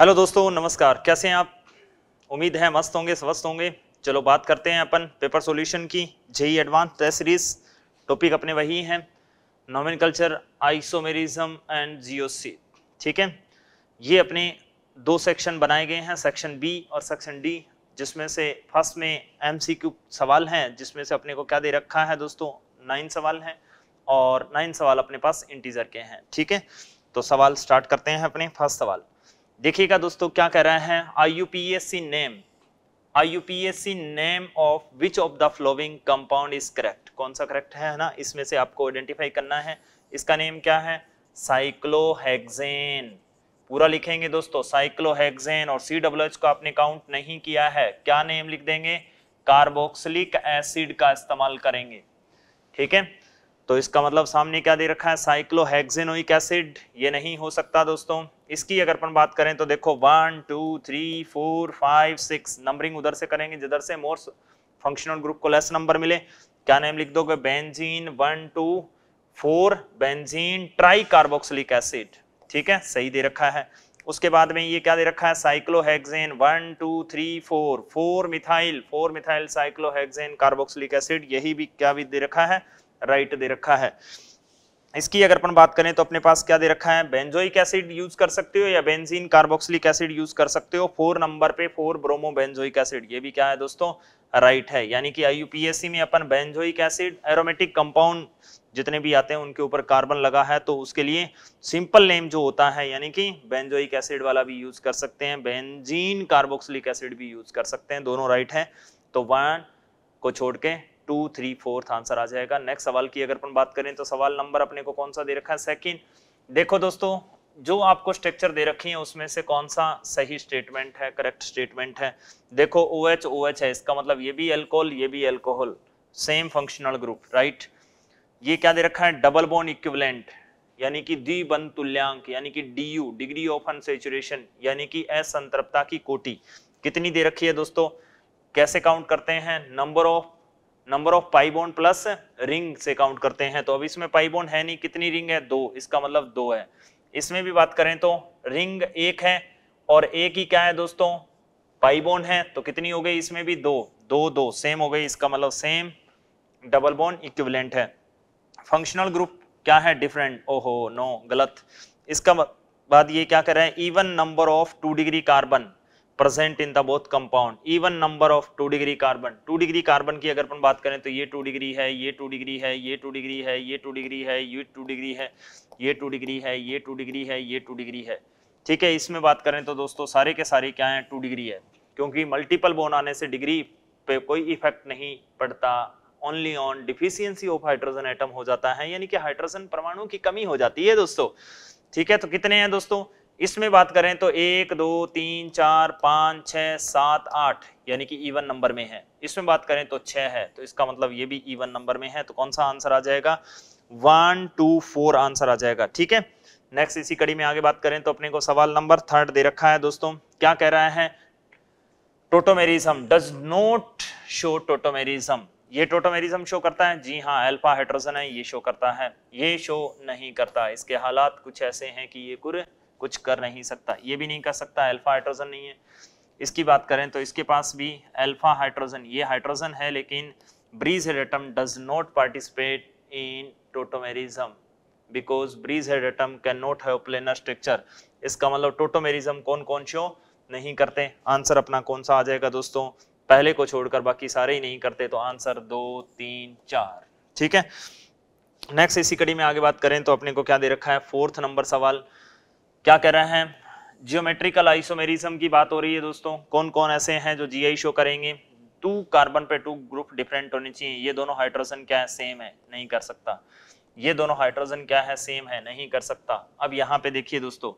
hello दोस्तों नमस्कार कैसे हैं आप उम्मीद है मस्त होंगे स्वस्थ होंगे चलो बात करते हैं अपन पेपर सॉल्यूशन की JEE advance test series topic अपने वही हैं nomenclature isomerism and GOC ठीक है ये अपने दो सेक्शन बनाए गए हैं सेक्शन बी और सेक्शन डी जिसमें से फर्स्ट में एम सवाल हैं जिसमें से अपने को क्या दे रखा है दोस्तों नाइन सवाल हैं और नाइन सवाल अपने पास इंटीजर के हैं ठीक है तो सवाल स्टार्ट करते हैं अपने फर्स्ट सवाल देखिएगा दोस्तों क्या कह रहे हैं I U P S C name I U P S C name of which of the following compound is correct कौन सा करेक्ट है ना इसमें से आपको आइडेंटिफाई करना है इसका नेम क्या है साइक्लोहेक्सेन पूरा लिखेंगे दोस्तों साइक्लोहेक्सेन और सी डब्ल्यू एच को आपने काउंट नहीं किया है क्या नेम लिख देंगे कार्बोक्सिलिक एसिड का इस्तेमाल करेंगे ठीक है तो इसका मतलब सामने क्या दे रखा है साइक्लोहेक्जेनोइक एसिड ये नहीं हो सकता दोस्तों इसकी अगर अपन बात करें तो देखो one two three four five six numbering उधर से करेंगे जिधर से मोर फंक्शनल ग्रुप को लेस नंबर मिले क्या नेम लिख दोगे benzene one two four benzene tricarboxylic acid ठीक है सही दे रखा है उसके बाद में ये क्या दे रखा है cyclohexane one two three four four methyl four methyl cyclohexane carboxylic acid यही भी क्या भी दे रखा है राइट दे रखा है इसकी अगर अपन बात करें तो अपने पास क्या दे रखा है बेंजोइक एसिड यूज कर सकते हो या बेंजीन कार्बोक्सिलिक एसिड यूज कर सकते हो फोर नंबर पे फोर ब्रोमो बेंजोइक एसिड ये भी क्या है दोस्तों राइट है यानी कि आईयूपीएससी में अपन बेंजोइक एसिड एरोमेटिक कंपाउंड जितने भी आते हैं उनके ऊपर कार्बन लगा है तो उसके लिए सिंपल नेम जो होता है यानी कि बेंजोइक एसिड वाला भी यूज कर सकते हैं बेंजीन कार्बोक्सिलिक एसिड भी यूज कर सकते हैं दोनों राइट है तो वन को छोड़ के टू थ्री फोर्थ आंसर आ जाएगा नेक्स्ट सवाल की अगर अपन बात करें तो सवाल नंबर अपने को कौन सा दे रखा है सेकेंड देखो दोस्तों जो आपको स्ट्रक्चर दे रखी है उसमें से कौन सा सही स्टेटमेंट है करेक्ट स्टेटमेंट है देखो ओ एच ओ एच है इसका मतलब ये भी एल्कोहल ये भी alcohol same functional group right ये क्या दे रखा है डबल बोन इक्विवेलेंट यानी कि द्विबंध तुल्यांक यानी कि D U degree of unsaturation यानी कि असंतृप्ता की कोटि कितनी दे रखी है दोस्तों कैसे काउंट करते हैं number of number of pi plus ring से काउंट करते हैं तो अब इसमें पाई है नहीं कितनी रिंग है दो इसका मतलब दो है इसमें भी बात करें तो रिंग एक है और एक ही क्या है दोस्तों पाई है तो कितनी हो गई इसमें भी दो दो दो सेम हो गई इसका मतलब सेम डबल बोन इक्विवेलेंट है फंक्शनल ग्रुप क्या है डिफरेंट ओहो नो गलत इसका बाद ये क्या कर रहा है even number of two degree carbon present in the both compound even number of two degree carbon two degree carbon की अगर अपन बात करें तो ये टू डिग्री है ये टू डिग्री है ये टू डिग्री है ये टू डिग्री है ये टू डिग्री है ये टू डिग्री है ये टू डिग्री है ये टू डिग्री है ठीक है इसमें बात करें तो दोस्तों सारे के सारे क्या हैं टू डिग्री है क्योंकि मल्टीपल बोन आने से डिग्री पे कोई इफेक्ट नहीं पड़ता only on deficiency of hydrogen atom हो जाता है यानी कि हाइड्रोजन परमाणु की कमी हो जाती है दोस्तों ठीक है तो कितने हैं दोस्तों इसमें बात करें तो एक दो तीन चार पाँच छः सात आठ यानी कि इवन नंबर में है इसमें बात करें तो छः है तो इसका मतलब ये भी इवन नंबर में है तो कौन सा आंसर आ जाएगा वन टू फोर आंसर आ जाएगा ठीक है नेक्स्ट इसी कड़ी में आगे बात करें तो अपने को सवाल नंबर थर्ड दे रखा है दोस्तों क्या कह रहा है tautomerism does not show tautomerism ये टोटोमेरिज्म शो करता है जी हाँ अल्फा हाइड्रोजन है ये शो करता है ये शो नहीं करता इसके हालात कुछ ऐसे हैं कि ये कुर कुछ कर नहीं सकता ये भी नहीं कर सकता अल्फा हाइड्रोजन नहीं है इसकी बात करें तो इसके पास भी अल्फा हाइड्रोजन ये हाइड्रोजन है लेकिन bridge head atom does not participate in tautomerism because bridge head atom can not have planar structure इसका मतलब टोटोमेरिज्म कौन कौन शो नहीं करते आंसर अपना कौन सा आ जाएगा दोस्तों पहले को छोड़कर बाकी सारे ही नहीं करते तो आंसर दो तीन चार ठीक है नेक्स्ट इसी कड़ी में आगे बात करें तो अपने को क्या दे रखा है फोर्थ नंबर सवाल क्या कह रहे हैं जियोमेट्रिकल आइसोमेरिज्म की बात हो रही है दोस्तों कौन कौन ऐसे हैं जो जी आई शो करेंगे टू कार्बन पे टू ग्रुप डिफरेंट होने चाहिए ये दोनों हाइड्रोजन क्या है सेम है नहीं कर सकता ये दोनों हाइड्रोजन क्या है सेम है नहीं कर सकता अब यहाँ पे देखिए दोस्तों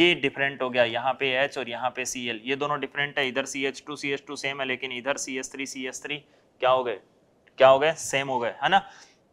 ये डिफरेंट हो गया यहाँ पे H और यहाँ पे Cl ये दोनों डिफरेंट है इधर C C H two H two same है लेकिन इधर C C S three S three क्या हो गए क्या हो गए सेम हो गए है ना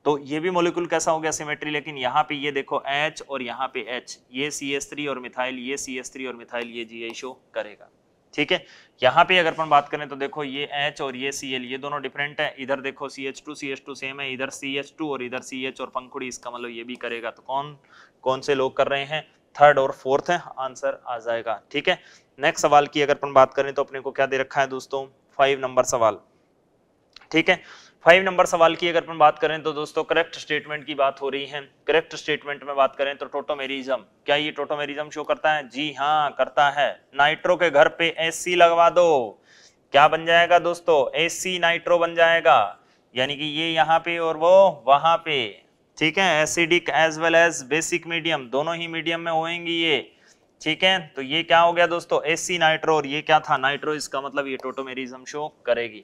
तो ये भी मोलिकुल कैसा हो गया सिमेट्री लेकिन यहाँ पे ये देखो H और यहाँ पे H ये सी एस थ्री और मिथाइल ये सी एस थ्री और मिथाइल ये जी शो करेगा ठीक है यहाँ पे अगर अपन बात करें तो देखो ये H और ये Cl ये दोनों डिफरेंट है इधर देखो एच टू सेम है इधर टू और इधर एच और पंखुड़ी इसका मतलब ये भी करेगा तो कौन कौन से लोग कर रहे हैं थर्ड और फोर्थ है आंसर आ जाएगा ठीक है नेक्स्ट सवाल की अगर अपन बात करें तो अपने को क्या दे रखा है दोस्तों फाइव नंबर सवाल ठीक है फाइव नंबर सवाल की अगर अपन बात करें तो दोस्तों करेक्ट स्टेटमेंट की बात हो रही है करेक्ट स्टेटमेंट में बात करें तो टोटोमेरिज्म क्या ये टोटोमेरिज्म शो करता है जी हाँ करता है नाइट्रो के घर पे एसी लगवा दो क्या बन जाएगा दोस्तों एसी नाइट्रो बन जाएगा यानी कि ये यहाँ पे और वो वहां पे ठीक है acidic as well as basic medium दोनों ही मीडियम में होएंगी ये ठीक है तो ये क्या हो गया दोस्तों एसी नाइट्रो और ये क्या था नाइट्रो इसका मतलब ये टोटोमेरिज्म शो करेगी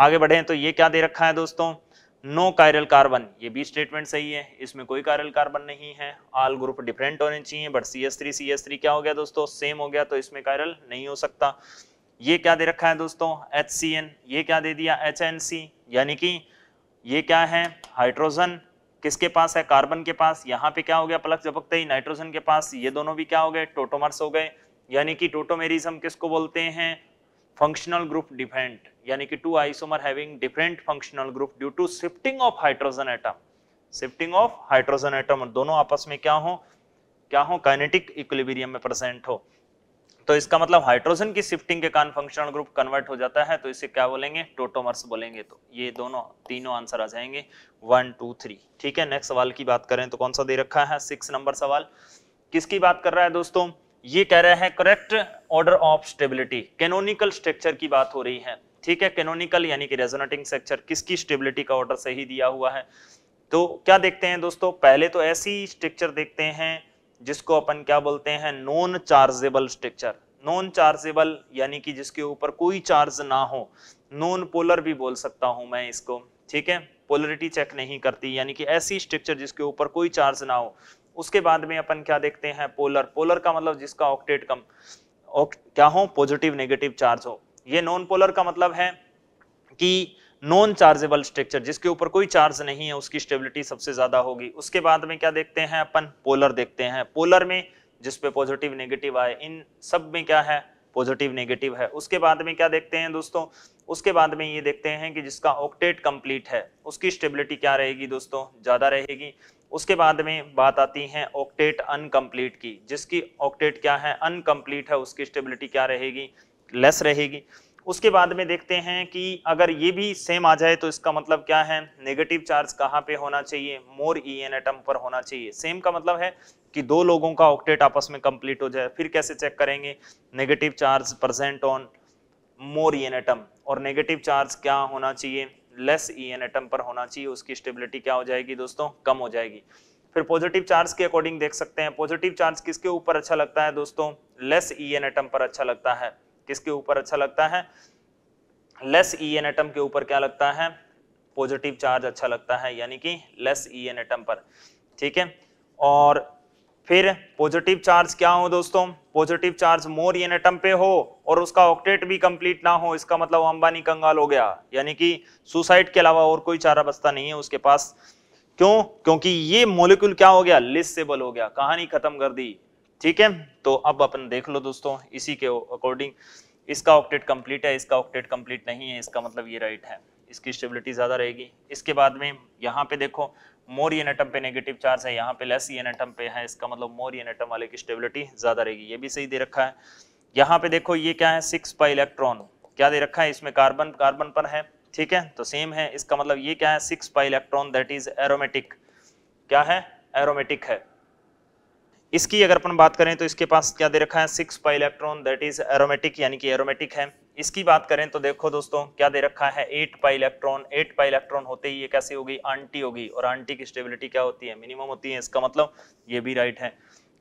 आगे बढ़े तो ये क्या दे रखा है दोस्तों नो कायरल कार्बन ये भी स्टेटमेंट सही है इसमें कोई कायरल कार्बन नहीं है आल ग्रुप डिफरेंट होने चाहिए but C S three C S three क्या हो गया दोस्तों सेम हो गया तो इसमें कायरल नहीं हो सकता ये क्या दे रखा है दोस्तों एच सी एन ये क्या दे दिया एच एन सी यानी कि ये क्या है हाइड्रोजन किसके पास है कार्बन के पास यहाँ पे क्या हो गया पलक झपकते ही नाइट्रोजन के पास ये दोनों भी क्या हो गए टोटोमर्स हो गए यानी कि टोटोमेरिज्म किसको बोलते हैं फंक्शनल ग्रुप डिफरेंट यानी कि two isomer having different functional group due to shifting of hydrogen atom shifting of hydrogen atom दोनों आपस में क्या हो क्या हो काइनेटिक इक्विलिब्रियम में प्रेजेंट हो तो इसका मतलब हाइड्रोजन की शिफ्टिंग के कारण फंक्शनल ग्रुप कन्वर्ट हो जाता है तो इसे क्या बोलेंगे टोटोमर्स बोलेंगे तो ये दोनों तीनों आंसर आ जाएंगे वन टू थ्री ठीक है नेक्स्ट सवाल की बात करें तो कौन सा दे रखा है सिक्स नंबर सवाल किसकी बात कर रहा है दोस्तों ये कह रहे हैं correct order of stability canonical structure की बात हो रही है ठीक है कैनोनिकल यानी कि रेजोनेटिंग स्ट्रक्चर किसकी स्टेबिलिटी का ऑर्डर सही दिया हुआ है तो क्या देखते हैं दोस्तों पहले तो ऐसी स्ट्रक्चर देखते हैं जिसको अपन क्या बोलते हैं non chargeable structure non chargeable यानी कि जिसके ऊपर कोई चार्ज ना हो नॉन पोलर भी बोल सकता हूं मैं इसको ठीक है पोलरिटी चेक नहीं करती यानी कि ऐसी स्ट्रक्चर जिसके ऊपर कोई चार्ज ना हो उसके बाद में अपन क्या देखते हैं पोलर पोलर का मतलब जिसका ऑक्टेट कम ओक, क्या हो पॉजिटिव नेगेटिव चार्ज हो ये नॉन पोलर का मतलब है कि नॉन चार्जेबल स्ट्रक्चर जिसके ऊपर कोई चार्ज नहीं है उसकी स्टेबिलिटी सबसे ज्यादा होगी उसके बाद में क्या देखते हैं अपन पोलर देखते हैं पोलर में जिसपे पॉजिटिव नेगेटिव आए इन सब में क्या है पॉजिटिव नेगेटिव है उसके बाद में क्या देखते हैं दोस्तों उसके बाद में ये देखते हैं कि जिसका ऑक्टेट कंप्लीट है उसकी स्टेबिलिटी क्या रहेगी दोस्तों ज़्यादा रहेगी उसके बाद में बात आती है ऑक्टेट अनकम्प्लीट की जिसकी ऑक्टेट क्या है अनकम्प्लीट है उसकी स्टेबिलिटी क्या रहेगी लेस रहेगी उसके बाद में देखते हैं कि अगर ये भी सेम आ जाए तो इसका मतलब क्या है नेगेटिव चार्ज कहाँ पे होना चाहिए मोर ई एन एटम पर होना चाहिए सेम का मतलब है कि दो लोगों का ऑक्टेट आपस में कंप्लीट हो जाए फिर कैसे चेक करेंगे negative charge present on more E N atom और नेगेटिव चार्ज क्या होना चाहिए लेस ई एन एटम पर होना चाहिए उसकी स्टेबिलिटी क्या हो जाएगी दोस्तों कम हो जाएगी फिर पॉजिटिव चार्ज के अकॉर्डिंग देख सकते हैं पॉजिटिव चार्ज किसके ऊपर अच्छा लगता है दोस्तों लेस ई एन एटम पर अच्छा लगता है किसके ऊपर अच्छा लगता है लेस ई एन एटम के ऊपर क्या लगता है पॉजिटिव चार्ज अच्छा लगता है यानी कि लेस ई एन एटम पर ठीक है और फिर पॉजिटिव चार्ज क्या हो दोस्तों positive charge more N atom पे हो और उसका ऑक्टेट भी कंप्लीट ना हो इसका मतलब अंबानी कंगाल हो गया यानी कि सुसाइड के अलावा और कोई चारा बस्ता नहीं है उसके पास क्यों क्योंकि ये मोलिक्यूल क्या हो गया लिस्टेबल हो गया कहानी खत्म कर दी ठीक है तो अब अपन देख लो दोस्तों इसी के अकॉर्डिंग इसका ऑक्टेट कंप्लीट है इसका ऑक्टेट कंप्लीट नहीं है इसका मतलब ये राइट है इसकी स्टेबिलिटी ज़्यादा रहेगी इसके बाद में यहाँ पे देखो मोर एन एटम पे नेगेटिव चार्ज है यहाँ पे लेस ई एटम पे है इसका मतलब मोर एन एटम वाले की स्टेबिलिटी ज़्यादा रहेगी ये भी सही दे रखा है यहाँ पे देखो ये क्या है सिक्स पाई इलेक्ट्रॉन क्या दे रखा है इसमें कार्बन कार्बन पर है ठीक है तो सेम है इसका मतलब ये क्या है six pi electron that is aromatic क्या है एरोमेटिक है इसकी अगर अपन बात करें तो इसके पास क्या दे रखा है six pi electron that is aromatic यानी कि एरोमेटिक है इसकी बात करें तो देखो दोस्तों क्या दे रखा है eight pi electron eight pi electron होते ही ये कैसी होगी आंटी होगी और आंटी की स्टेबिलिटी क्या होती है मिनिमम होती है इसका मतलब ये भी राइट है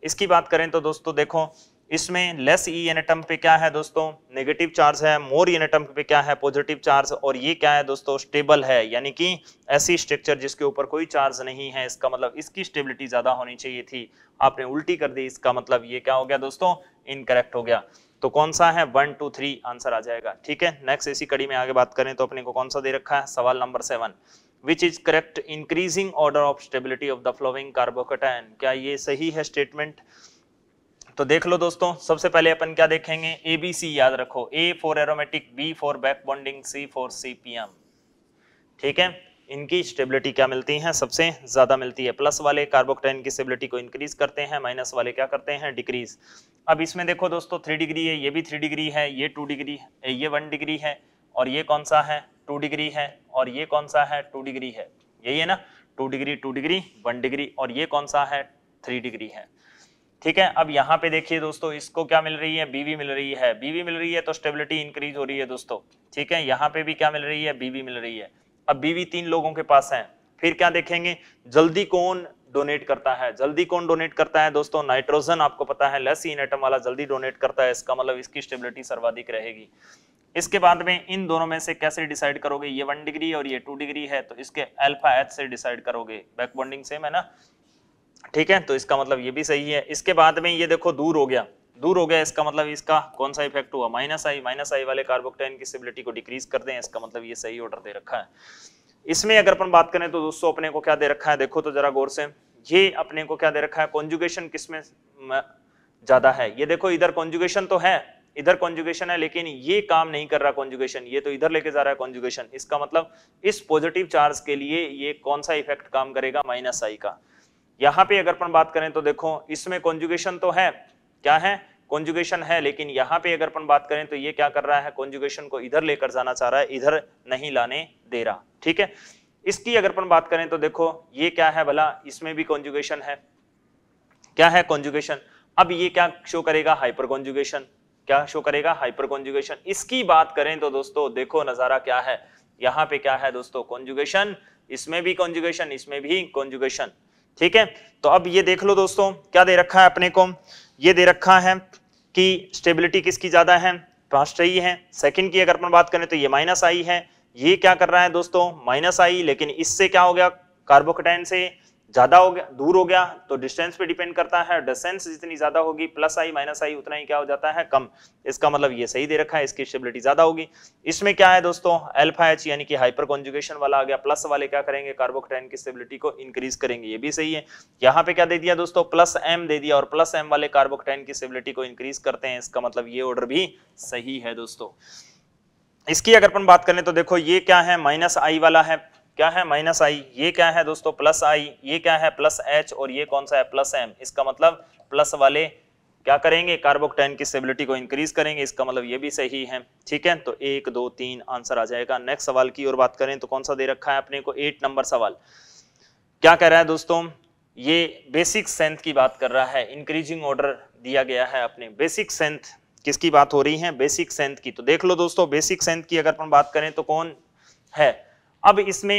इसकी बात करें तो दोस्तों देखो इसमें लेस ई एन एटम पे क्या है दोस्तों नेगेटिव चार्ज है मोर एन एटम पे क्या है पॉजिटिव चार्ज और ये क्या है दोस्तों स्टेबल है यानी कि ऐसी स्ट्रक्चर जिसके ऊपर कोई चार्ज नहीं है इसका मतलब इसकी स्टेबिलिटी ज्यादा होनी चाहिए थी आपने उल्टी कर दी इसका मतलब ये क्या हो गया दोस्तों इनकरेक्ट हो गया तो कौन सा है वन टू थ्री आंसर आ जाएगा ठीक है नेक्स्ट इसी कड़ी में आगे बात करें तो अपने को कौन सा दे रखा है सवाल number seven which is correct increasing order of stability of the following carbocation क्या ये सही है स्टेटमेंट तो देख लो दोस्तों सबसे पहले अपन क्या देखेंगे ए बी सी याद रखो A for aromatic B for back bonding C for CPM ठीक है इनकी स्टेबिलिटी क्या मिलती है सबसे ज़्यादा मिलती है प्लस वाले कार्बोक्टाइन की स्टेबिलिटी को इंक्रीज करते हैं माइनस वाले क्या करते हैं डिक्रीज अब इसमें देखो दोस्तों थ्री डिग्री है ये भी थ्री डिग्री है ये टू डिग्री है ये वन डिग्री है और ये कौन सा है टू डिग्री है और ये कौन सा है टू डिग्री है यही है ना two degree two degree one degree और ये कौन सा है थ्री डिग्री है ठीक है अब यहाँ पे देखिए दोस्तों इसको क्या मिल रही है बीवी मिल रही है बीवी मिल रही है तो स्टेबिलिटी इंक्रीज हो रही है दोस्तों ठीक है यहाँ पे भी क्या मिल रही है बीवी मिल रही है अब बीवी तीन लोगों के पास है फिर क्या देखेंगे जल्दी कौन डोनेट करता है जल्दी कौन डोनेट करता है दोस्तों नाइट्रोजन आपको पता है लेस इन एटम वाला जल्दी डोनेट करता है इसका मतलब इसकी स्टेबिलिटी सर्वाधिक रहेगी इसके बाद में इन दोनों में से कैसे डिसाइड करोगे ये वन डिग्री और ये टू डिग्री है तो इसके अल्फा एच से डिसाइड करोगे बैक बॉन्डिंग सेम है ना ठीक है तो इसका मतलब ये भी सही है इसके बाद में ये देखो दूर हो गया दूर हो गया इसका मतलब इसका कौन सा इफेक्ट हुआ माइनस आई माइनस आई वाले कार्बोक्टाइन की स्टेबिलिटी को डिक्रीज कर दें इसका मतलब ये सही ऑर्डर दे रखा है इसमें अगर अपन बात करें तो दोस्तों अपने को क्या दे रखा है देखो तो जरा गौर से ये अपने को क्या दे रखा है कॉन्जुगेशन किसमें ज्यादा है ये देखो इधर कॉन्जुगेशन तो है इधर कॉन्जुगेशन है लेकिन ये काम नहीं कर रहा कॉन्जुगेशन ये तो इधर लेके जा रहा है कॉन्जुगेशन इसका मतलब इस पॉजिटिव चार्ज के लिए ये कौन सा इफेक्ट काम करेगा माइनस आई का यहाँ पे अगर अपन बात करें तो देखो इसमें कॉन्जुगेशन तो है क्या है कॉन्जुगेशन है लेकिन यहाँ पे अगर अपन बात करें तो ये क्या कर रहा है कॉन्जुगेशन को इधर लेकर जाना चाह रहा है इधर नहीं लाने दे रहा ठीक है इसकी अगर अपन बात करें तो देखो ये क्या है भला इसमें भी कॉन्जुगेशन है क्या है कॉन्जुगेशन अब ये क्या शो करेगा हाइपर कॉन्जुगेशन क्या शो करेगा हाइपर कॉन्जुगेशन इसकी बात करें तो दोस्तों देखो नजारा क्या है यहाँ पे क्या है दोस्तों कॉन्जुगेशन इसमें भी कॉन्जुगेशन इसमें भी कॉन्जुगेशन ठीक है तो अब ये देख लो दोस्तों क्या दे रखा है अपने को ये दे रखा है कि स्टेबिलिटी किसकी ज्यादा है राष्ट्रीय है सेकंड की अगर अपन बात करें तो ये माइनस आई है ये क्या कर रहा है दोस्तों माइनस आई लेकिन इससे क्या हो गया कार्बोकटाइन से ज्यादा हो गया दूर हो गया तो डिस्टेंस पे डिपेंड करता है डिस्टेंस जितनी ज्यादा होगी प्लस आई माइनस आई उतना ही क्या हो जाता है कम इसका मतलब ये सही दे रखा है इसकी स्टेबिलिटी ज्यादा होगी इसमें क्या है दोस्तों एल्फा एच यानी कि हाइपर कॉन्जुगेशन वाला आ गया प्लस वाले क्या करेंगे कार्बोक्टाइन की स्टेबिलिटी को इंक्रीज करेंगे ये भी सही है यहाँ पे क्या दे दिया दोस्तों प्लस एम दे दिया और प्लस एम वाले कार्बोक्टाइन की स्टेबिलिटी को इंक्रीज करते हैं इसका मतलब ये ऑर्डर भी सही है दोस्तों इसकी अगर अपन बात करें तो देखो ये क्या है माइनस आई वाला है क्या है माइनस आई ये क्या है दोस्तों प्लस आई ये क्या है प्लस एच और ये कौन सा है प्लस एम इसका मतलब प्लस वाले क्या करेंगे कार्बोक्टेन की स्टेबिलिटी को इंक्रीज करेंगे इसका मतलब ये भी सही है ठीक है तो एक दो तीन आंसर आ जाएगा नेक्स्ट सवाल की और बात करें तो कौन सा दे रखा है अपने को एट नंबर सवाल क्या कह रहा है दोस्तों ये बेसिक सेंथ की बात कर रहा है इंक्रीजिंग ऑर्डर दिया गया है अपने बेसिक सेंथ किसकी बात हो रही है बेसिक सेंथ की तो देख लो दोस्तों बेसिक सेंथ की अगर अपन बात करें तो कौन है अब इसमें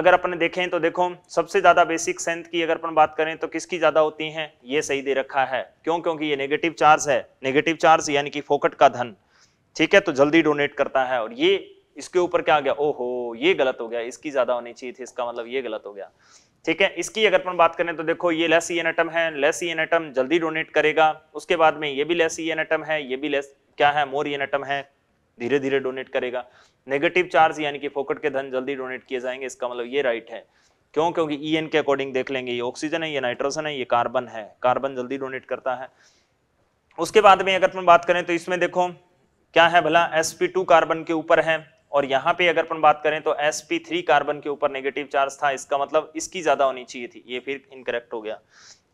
अगर अपन देखें तो देखो सबसे ज्यादा बेसिक सेंथ की अगर अपन बात करें तो किसकी ज्यादा होती है ये सही दे रखा है क्यों क्योंकि ये नेगेटिव चार्ज है नेगेटिव चार्ज यानी कि फोकट का धन ठीक है तो जल्दी डोनेट करता है और ये इसके ऊपर क्या आ गया ओहो ये गलत हो गया इसकी ज्यादा होनी चाहिए थी इसका मतलब ये गलत हो गया ठीक है इसकी अगर अपन बात करें तो देखो ये लेस ई एटम है लेस ई एटम जल्दी डोनेट करेगा उसके बाद में ये भी लेस ई एटम है ये भी लेस क्या है मोर ई एटम है धीरे धीरे डोनेट करेगा नेगेटिव चार्ज यानी कि फोकट के धन जल्दी डोनेट किए जाएंगे इसका मतलब ये राइट है क्यों क्योंकि ई e एन के अकॉर्डिंग देख लेंगे ये ऑक्सीजन है ये नाइट्रोजन है ये कार्बन है कार्बन जल्दी डोनेट करता है उसके बाद में अगर अपन बात करें तो इसमें देखो क्या है भला sp2 कार्बन के ऊपर है और यहाँ पे अगर अपन बात करें तो sp3 कार्बन के ऊपर नेगेटिव चार्ज था इसका मतलब इसकी ज्यादा होनी चाहिए थी ये फिर इनकरेक्ट हो गया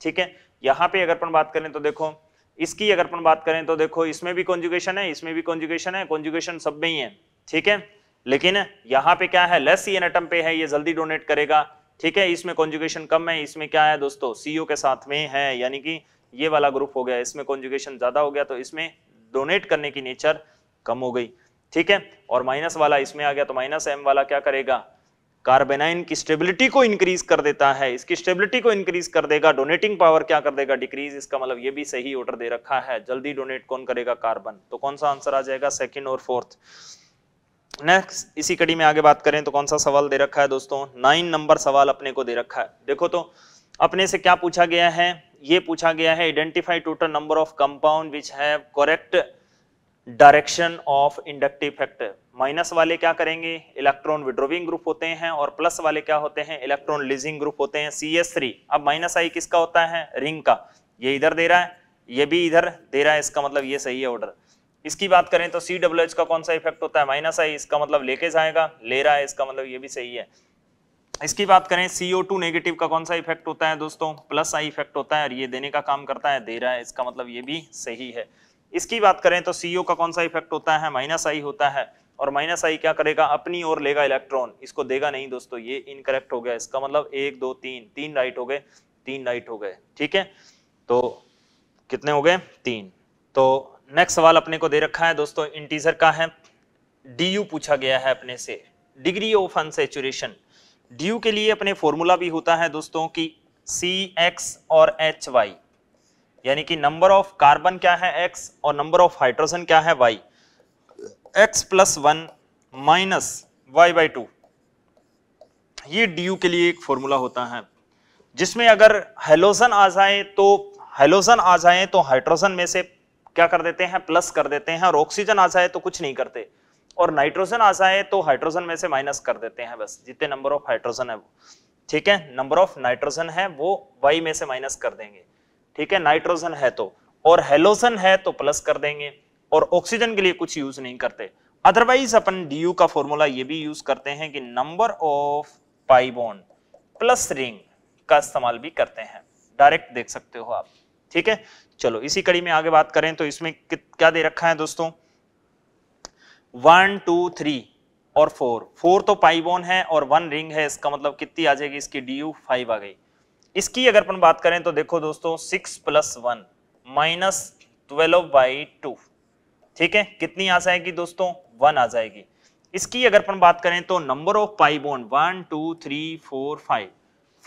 ठीक है यहाँ पे अगर अपन बात करें तो देखो इसकी अगर अपन बात करें तो देखो इसमें भी कॉन्जुगेशन है इसमें भी कॉन्जुगेशन है कॉन्जुगेशन सब में ही है ठीक है लेकिन यहाँ पे क्या है लेस सी एटम पे है ये जल्दी डोनेट करेगा ठीक है इसमें कॉन्जुगेशन कम है इसमें क्या है दोस्तों सीओ के साथ में है यानी कि ये वाला ग्रुप हो गया इसमें कॉन्जुगेशन ज्यादा हो गया तो इसमें डोनेट करने की नेचर कम हो गई ठीक है और माइनस वाला इसमें आ गया तो माइनस एम वाला क्या करेगा कार्बेनाइन की स्टेबिलिटी को इंक्रीज कर देता है इसकी स्टेबिलिटी को इंक्रीज कर देगा डोनेटिंग पावर क्या कर देगा डिक्रीज इसका मतलब ये भी सही ऑर्डर दे रखा है जल्दी डोनेट कौन करेगा कार्बन तो कौन सा आंसर आ जाएगा सेकंड और फोर्थ नेक्स्ट इसी कड़ी में आगे बात करें तो कौन सा सवाल दे रखा है दोस्तों नाइन नंबर सवाल अपने को दे रखा है देखो तो अपने से क्या पूछा गया है ये पूछा गया है identify total number of compound which have correct direction of inductive factor minus वाले क्या करेंगे इलेक्ट्रॉन विड्रोविंग ग्रुप होते हैं और प्लस वाले क्या होते हैं इलेक्ट्रॉन लीजिंग ग्रुप होते हैं सी एस थ्री अब माइनस आई किसका होता है रिंग का ये इधर दे रहा है ये भी इधर दे रहा है इसका मतलब ये सही है ऑर्डर इसकी बात करें तो सी डब्ल्यू एच का कौन सा इफेक्ट होता है माइनस आई इसका मतलब लेके जाएगा ले रहा है इसका मतलब ये भी सही है इसकी बात करें सीओ टू नेगेटिव का कौन सा इफेक्ट होता है दोस्तों प्लस आई इफेक्ट होता है और ये देने का काम करता है दे रहा है इसका मतलब ये भी सही है इसकी बात करें तो सी e का कौन सा इफेक्ट होता है माइनस आई होता है और माइनस आई क्या करेगा अपनी ओर लेगा इलेक्ट्रॉन इसको देगा नहीं दोस्तों ये इनकरेक्ट हो गया इसका मतलब एक दो तीन तीन राइट हो गए तीन राइट हो गए ठीक है तो कितने हो गए तीन तो नेक्स्ट सवाल अपने को दे रखा है दोस्तों इंटीजर का है डी पूछा गया है अपने से डिग्री ऑफ अनसेचुरेशन डी के लिए अपने फॉर्मूला भी होता है दोस्तों की सी एक्स और एच वाई यानी कि नंबर ऑफ कार्बन क्या है एक्स और नंबर ऑफ हाइड्रोजन क्या है Y X plus one minus Y by two ये डी के लिए एक फॉर्मूला होता है जिसमें अगर हेलोजन आ जाए तो हेलोजन आ जाए तो हाइड्रोजन में से क्या कर देते हैं प्लस कर देते हैं और ऑक्सीजन आ जाए तो कुछ नहीं करते और नाइट्रोजन आ जाए तो हाइड्रोजन में से माइनस कर देते हैं बस जितने नंबर ऑफ हाइड्रोजन है ठीक है नंबर ऑफ नाइट्रोजन है वो वाई में से माइनस कर देंगे ठीक है नाइट्रोजन है तो और हेलोजन है तो प्लस कर देंगे और ऑक्सीजन के लिए कुछ यूज नहीं करते अदरवाइज अपन डी का फॉर्मूला ये भी यूज करते हैं कि number of pi bond plus ring का इस्तेमाल भी करते हैं डायरेक्ट देख सकते हो आप ठीक है चलो इसी कड़ी में आगे बात करें तो इसमें क्या दे रखा है दोस्तों वन टू थ्री और फोर फोर तो पाइबोन है और वन रिंग है इसका मतलब कितनी आ जाएगी इसकी डी यू फाइव आ गई इसकी अगर अपन बात करें तो देखो दोस्तों six plus one minus twelve by two ठीक है कितनी आ जाएगी दोस्तों वन आ जाएगी इसकी अगर अपन बात करें तो number of pi bond one two three four five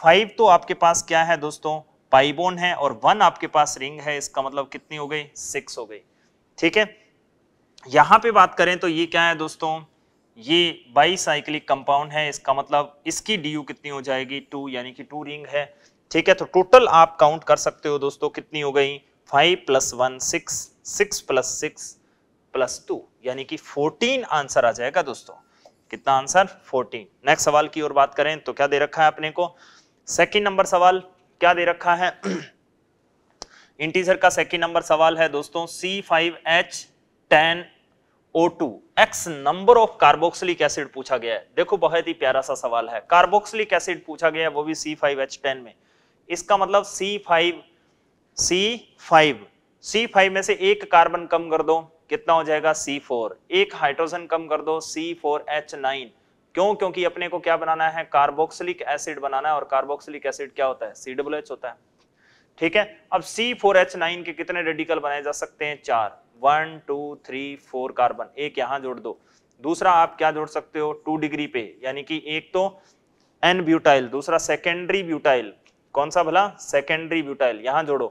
five तो आपके पास क्या है दोस्तों पाइबोन है और वन आपके पास रिंग है इसका मतलब कितनी हो गई सिक्स हो गई ठीक है यहां पे बात करें तो ये क्या है दोस्तों ये बाईसाइक्लिक कंपाउंड है इसका मतलब इसकी डी कितनी हो जाएगी टू यानी कि टू रिंग है ठीक है तो टोटल आप काउंट कर सकते हो दोस्तों कितनी हो गई five plus one six six plus six plus two यानी कि फोर्टीन आंसर आ जाएगा दोस्तों कितना आंसर फोर्टीन नेक्स्ट सवाल की ओर बात करें तो क्या दे रखा है अपने को सेकेंड नंबर सवाल क्या दे रखा है इंटीजर का सेकेंड नंबर सवाल है दोस्तों C five H ten O two X number of carboxylic acid पूछा गया है देखो बहुत ही प्यारा सा सवाल है कार्बोक्सिलिक एसिड पूछा गया है वो भी सी फाइव एच टेन में इसका मतलब C five C five C five में से एक कार्बन कम कर दो कितना हो जाएगा सी फोर एक हाइड्रोजन कम कर दो सी फोर एच नाइन क्यों क्योंकि अपने को क्या बनाना है कार्बोक्सिलिक एसिड बनाना है और कार्बोक्सिलिक एसिड क्या होता है सी डब्ल्यू एच होता है ठीक है अब सी फोर एच नाइन के कितने रेडिकल बनाए जा सकते हैं चार one two three four carbon एक यहां जोड़ दो दूसरा आप क्या जोड़ सकते हो टू डिग्री पे यानी कि एक तो एन ब्यूटाइल दूसरा सेकेंडरी ब्यूटाइल कौन सा भला सेकेंडरी ब्यूटाइल यहाँ जोड़ो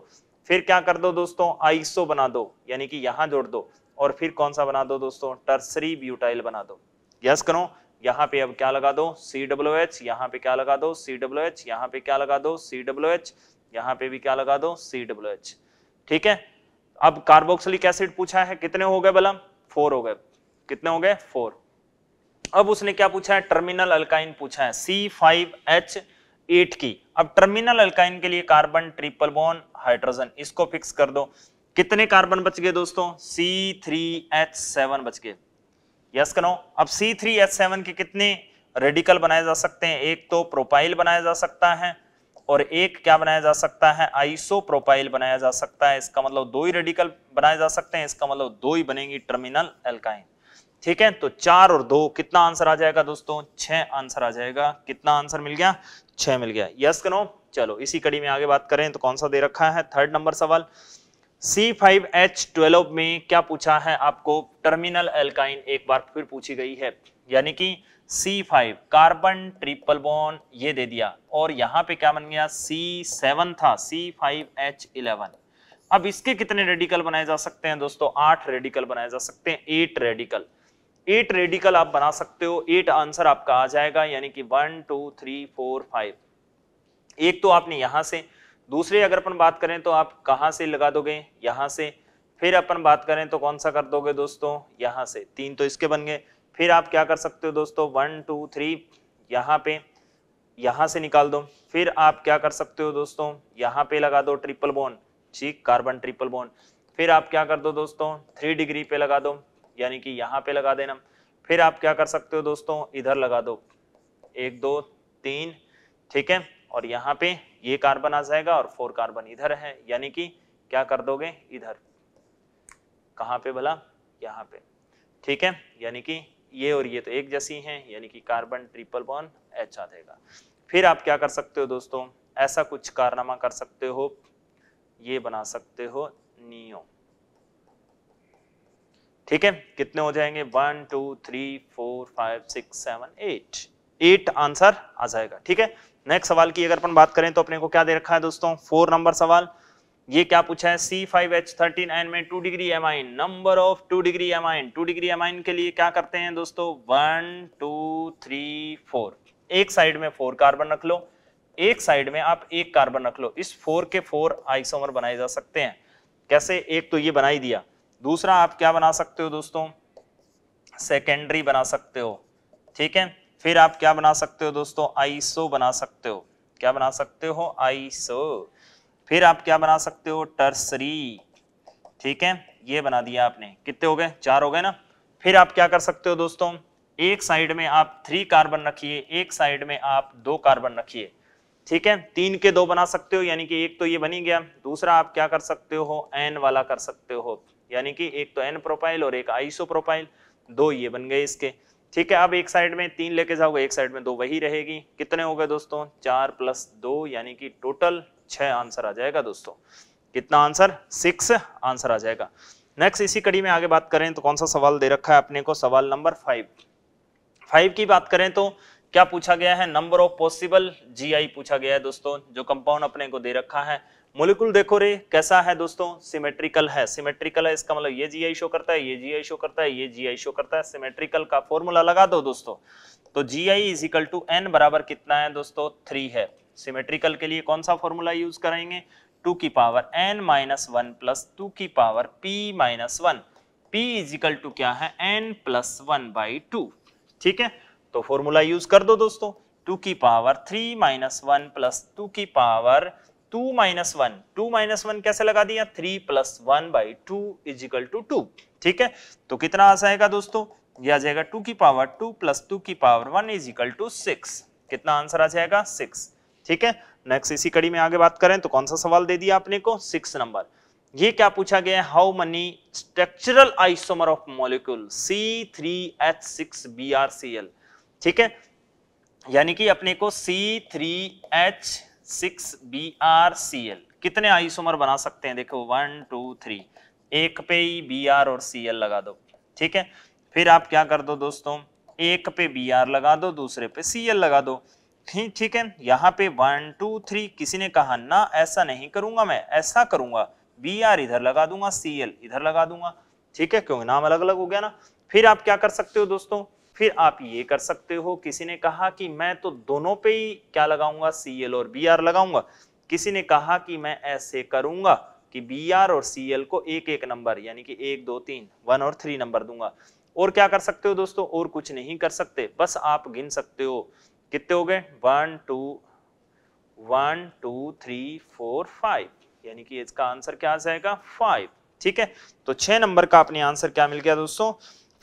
फिर क्या कर दो दोस्तों आइसो बना दो यानी कि यहाँ जोड़ दो और फिर कौन सा बना दो दोस्तों टर्सरी ब्यूटाइल बना दो यस करो यहाँ पे अब क्या लगा दो सी डब्ल्यू एच यहाँ पे क्या लगा दो सी डब्ल्यू एच यहाँ पे क्या लगा दो सी डब्ल्यू एच यहाँ पे भी क्या लगा दो सी डब्ल्यू एच ठीक है अब कार्बोक्सिलिक एसिड पूछा है कितने हो गए भला फोर हो गए कितने हो गए फोर अब उसने क्या पूछा है टर्मिनल अल्काइन पूछा है सी फाइव एच एट की अब टर्मिनल अल्काइन के लिए कार्बन ट्रिपल बोन हाइड्रोजन इसको फिक्स कर दो कितने कार्बन बच गए दोस्तों सी थ्री एच सेवन बच गए यस करो अब सी थ्री एच सेवन के कितने रेडिकल बनाए जा सकते हैं एक तो प्रोपाइल बनाया जा सकता है और एक क्या बनाया जा सकता है आइसो प्रोपाइल बनाया जा सकता है इसका मतलब दो ही रेडिकल बनाए जा सकते हैं इसका मतलब दो ही बनेंगी टर्मिनल एल्काइन ठीक है तो चार और दो कितना आंसर आ जाएगा दोस्तों छह आंसर आ जाएगा कितना आंसर मिल गया छह मिल गया यस करो चलो इसी कड़ी में आगे बात करें तो कौन सा दे रखा है थर्ड नंबर सवाल ट्वेल्व में क्या पूछा है आपको टर्मिनल एल्काइन एक बार फिर पूछी गई है यानी कि C5 कार्बन ट्रिपल बॉन्ड ये दे दिया और यहाँ पे क्या बन गया C7 था C5H11 अब इसके कितने रेडिकल बनाए जा सकते हैं दोस्तों आठ रेडिकल बनाए जा सकते हैं एट रेडिकल एट रेडिकल आप बना सकते हो एट आंसर आपका आ जाएगा यानी कि one two three four five एक तो आपने यहां से दूसरे अगर अपन बात करें तो आप कहां से लगा दोगे यहां से फिर अपन बात करें तो कौन सा कर दोगे दोस्तों यहाँ से तीन तो इसके बन गए फिर आप क्या कर सकते हो दोस्तों वन टू थ्री यहाँ पे यहां से निकाल दो फिर आप क्या कर सकते हो दोस्तों यहाँ पे लगा दो ट्रिपल बोन ठीक कार्बन ट्रिपल बोन फिर आप क्या कर दो दोस्तों थ्री डिग्री पे लगा दो यानी कि यहाँ पे लगा देना फिर आप क्या कर सकते हो दोस्तों इधर लगा दो एक दो तीन ठीक है और यहाँ पे ये कार्बन आ जाएगा और फोर कार्बन इधर है यानी कि क्या कर दोगे इधर कहाँ पे भला यहाँ पे ठीक है यानी कि ये और ये तो एक जैसी हैं यानी कि कार्बन ट्रिपल बॉन एच आ जाएगा फिर आप क्या कर सकते हो दोस्तों ऐसा कुछ कारनामा कर सकते हो ये बना सकते हो नियो ठीक है कितने हो जाएंगे one two three four five six seven eight eight answer आ जाएगा ठीक है नेक्स्ट सवाल की अगर अपन बात करें तो अपने को क्या दे रखा है दोस्तों फोर नंबर सवाल ये क्या पूछा है C five H thirteen N में two degree amine number of two degree amine two degree amine के लिए क्या करते हैं दोस्तों वन टू थ्री फोर एक साइड में फोर कार्बन रख लो एक साइड में आप एक कार्बन रख लो इस फोर के फोर आइसोमर बनाए जा सकते हैं कैसे एक तो ये बनाई दिया दूसरा आप क्या बना सकते हो दोस्तों सेकेंडरी बना सकते हो ठीक है फिर आप क्या बना सकते हो दोस्तों आईसो बना सकते हो क्या बना सकते हो आईसो फिर आप क्या बना सकते हो टर्सरी ठीक है ये बना दिया आपने कितने हो गए चार हो गए ना फिर आप क्या कर सकते हो दोस्तों एक साइड में आप थ्री कार्बन रखिए एक साइड में आप दो कार्बन रखिए ठीक है तीन के दो बना सकते हो यानी कि एक तो ये बनी गया दूसरा आप क्या कर सकते हो एन वाला कर सकते हो यानी कि एक तो एन प्रोपाइल और एक आईसो प्रोपाइल दो ये बन गए इसके ठीक है अब एक साइड में तीन लेके जाओगे एक साइड में दो वही रहेगी कितने हो गए दोस्तों चार प्लस दो यानी कि टोटल छः आंसर आ जाएगा दोस्तों कितना आंसर सिक्स आंसर आ जाएगा नेक्स्ट इसी कड़ी में आगे बात करें तो कौन सा सवाल दे रखा है अपने को सवाल नंबर फाइव फाइव की बात करें तो क्या पूछा गया है नंबर ऑफ पॉसिबल जीआई पूछा गया है दोस्तों जो कंपाउंड अपने को दे रखा है मोलिकुल देखो रे कैसा है दोस्तों सिमेट्रिकल है सिमेट्रिकल है इसका मतलब ये जी आई शो करता है ये जी आई शो करता है ये जी आई शो करता है सिमेट्रिकल का फॉर्मूला लगा दो दोस्तों तो G I is equal to N बराबर कितना है दोस्तों थ्री है सिमेट्रिकल के लिए कौन सा फॉर्मूला यूज करेंगे टू की power N minus one plus two की power P minus one P is equal two क्या है N plus one by two ठीक है तो फॉर्मूला यूज कर दो दोस्तों टू की power three minus one plus two की power two minus one two minus one कैसे लगा दिया three plus one by two is equal to two ठीक है तो कितना आ जाएगा दोस्तों ये आ जाएगा टू की पावर टू प्लस टू की power one is equal to six कितना आंसर आ जाएगा सिक्स ठीक है नेक्स्ट इसी कड़ी में आगे बात करें तो कौन सा सवाल दे दिया आपने को सिक्स नंबर ये क्या पूछा गया है how many structural isomer of molecule C three H six B R C L ठीक है यानी कि अपने को C three H six B R C L कितने आइसोमर बना सकते हैं देखो वन टू थ्री एक पे ही बी आर और सी एल लगा दो ठीक है फिर आप क्या कर दो दोस्तों एक पे बी आर लगा दो दूसरे पे सी एल लगा दो ठीक ठीक है यहाँ पे वन टू थ्री किसी ने कहा ना ऐसा नहीं करूंगा मैं ऐसा करूंगा बी आर इधर लगा दूंगा सी एल इधर लगा दूंगा ठीक है क्योंकि नाम अलग अलग हो गया ना फिर आप क्या कर सकते हो दोस्तों फिर आप ये कर सकते हो किसी ने कहा कि मैं तो दोनों पे ही क्या लगाऊंगा सी एल और बी आर लगाऊंगा किसी ने कहा कि मैं ऐसे करूंगा कि बी आर और सी एल को एक एक नंबर यानी कि एक दो तीन वन और थ्री नंबर दूंगा और क्या कर सकते हो दोस्तों और कुछ नहीं कर सकते बस आप गिन सकते हो कितने हो गए one two one two three four five यानी कि इसका आंसर क्या आ जाएगा फाइव ठीक है तो छह नंबर का आपने आंसर क्या मिल गया दोस्तों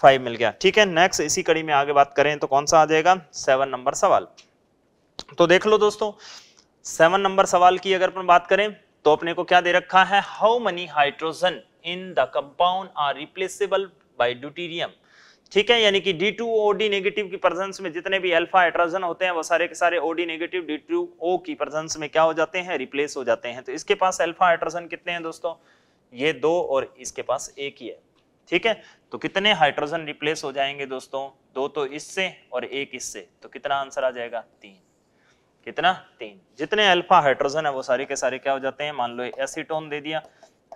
फाइव मिल गया ठीक है नेक्स्ट इसी कड़ी में आगे बात करें तो कौन सा आ जाएगा सेवन नंबर सवाल तो देख लो दोस्तों सेवन नंबर सवाल की अगर अपन बात करें तो अपने को क्या दे रखा है how many hydrogen in the compound are replaceable by deuterium ठीक है यानी कि D two O D negative की प्रेजेंस में जितने भी अल्फा हाइड्रोजन होते हैं वो सारे के सारे OD negative D two O की प्रेजेंस में क्या हो जाते हैं रिप्लेस हो जाते हैं तो इसके पास अल्फा हाइड्रोजन कितने हैं दोस्तों ये दो और इसके पास एक ही है ठीक है तो कितने हाइड्रोजन रिप्लेस हो जाएंगे दोस्तों दो तो इससे और एक इससे तो कितना आंसर आ जाएगा तीन कितना तीन जितने अल्फा हाइड्रोजन है वो सारे के सारे क्या हो जाते हैं मान लो एसीटोन दे दिया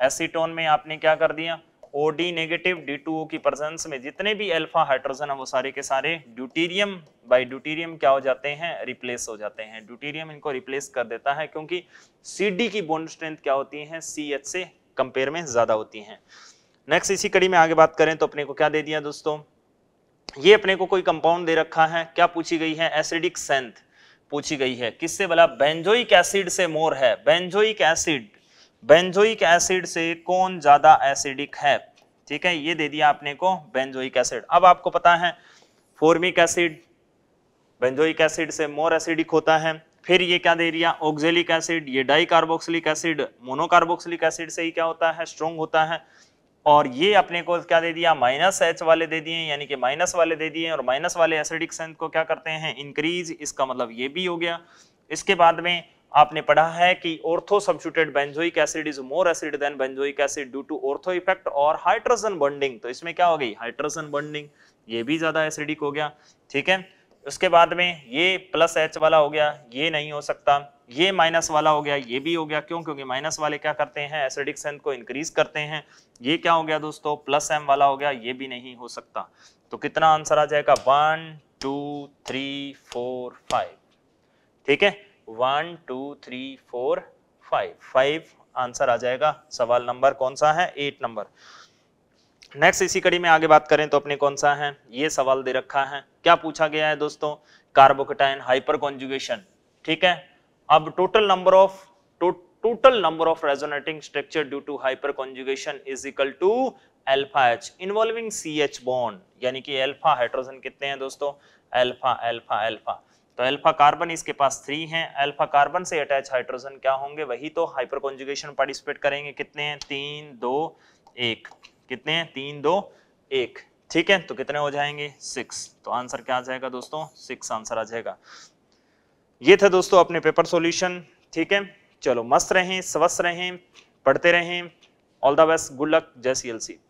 एसीटोन में आपने क्या कर दिया OD negative D two O की प्रेजेंस में जितने भी अल्फा हाइड्रोजन है वो सारे के सारे ड्यूटीरियम बाय ड्यूटीरियम क्या हो जाते हैं रिप्लेस हो जाते हैं ड्यूटीरियम इनको रिप्लेस कर देता है क्योंकि सी की बोन स्ट्रेंथ क्या होती है सी से कंपेयर में ज़्यादा होती है नेक्स्ट इसी कड़ी में आगे बात करें तो अपने को क्या दे दिया दोस्तों ये अपने को कोई कंपाउंड दे रखा है क्या पूछी गई है एसिडिक सेंथ पूछी गई है किससे बोला बेंजोइक एसिड से मोर है बेंजोइक एसिड बेंजोइक एसिड से कौन ज्यादा एसिडिक है ठीक है ये दे दिया आपने को बेंजोइक एसिड अब आपको पता है फॉर्मिक एसिड बेंजोइक एसिड से मोर एसिडिक होता है फिर ये क्या दे दिया ऑक्जेलिक एसिड ये dicarboxylic acid monocarboxylic acid से ही क्या होता है स्ट्रॉन्ग होता है और ये अपने को क्या दे दिया माइनस एच वाले दे दिए यानी कि माइनस वाले दे दिए और माइनस वाले एसिडिक स्ट्रेंथ को क्या करते हैं इंक्रीज इसका मतलब ये भी हो गया इसके बाद में आपने पढ़ा है कि ortho substituted benzoic acid is more acid than benzoic acid due to ortho effect और हाइड्रोजन बॉन्डिंग तो इसमें क्या हो गई हाइड्रोजन बॉन्डिंग ये भी ज्यादा एसिडिक हो गया ठीक है उसके बाद में ये प्लस एच वाला हो गया ये नहीं हो सकता ये माइनस वाला हो गया ये भी हो गया क्यों क्योंकि माइनस वाले क्या करते हैं एसिडिक सेंथ को इंक्रीज करते हैं ये क्या हो गया दोस्तों प्लस एम वाला हो गया ये भी नहीं हो सकता तो कितना आंसर आ जाएगा one two three four five ठीक है one two three four five five answer आ जाएगा सवाल नंबर कौन सा है एट नंबर नेक्स्ट इसी कड़ी में आगे बात करें तो अपने कौन सा है ये सवाल दे रखा है क्या पूछा गया है दोस्तों कार्बोकटाइन हाइपर कॉन्जुगेशन ठीक है अब total number of total number of resonating structure due to hyperconjugation is equal to alpha H involving C H bond यानी कि एल्फा हाइड्रोजन कितने हैं दोस्तों एल्फा एल्फा एल्फा तो एल्फा कार्बन इसके पास थ्री हैं एल्फा कार्बन से अटैच हाइड्रोजन क्या होंगे वही तो हाइपर कॉन्जुगेशन पार्टिसिपेट करेंगे कितने हैं तीन दो एक कितने हैं तीन दो एक ठीक है तो कितने हो जाएंगे सिक्स तो आंसर क्या आ जाएगा दोस्तों सिक्स आंसर आ जाएगा ये था दोस्तों अपने पेपर सोल्यूशन ठीक है चलो मस्त रहें स्वस्थ रहें पढ़ते रहें all the best good luck जय सी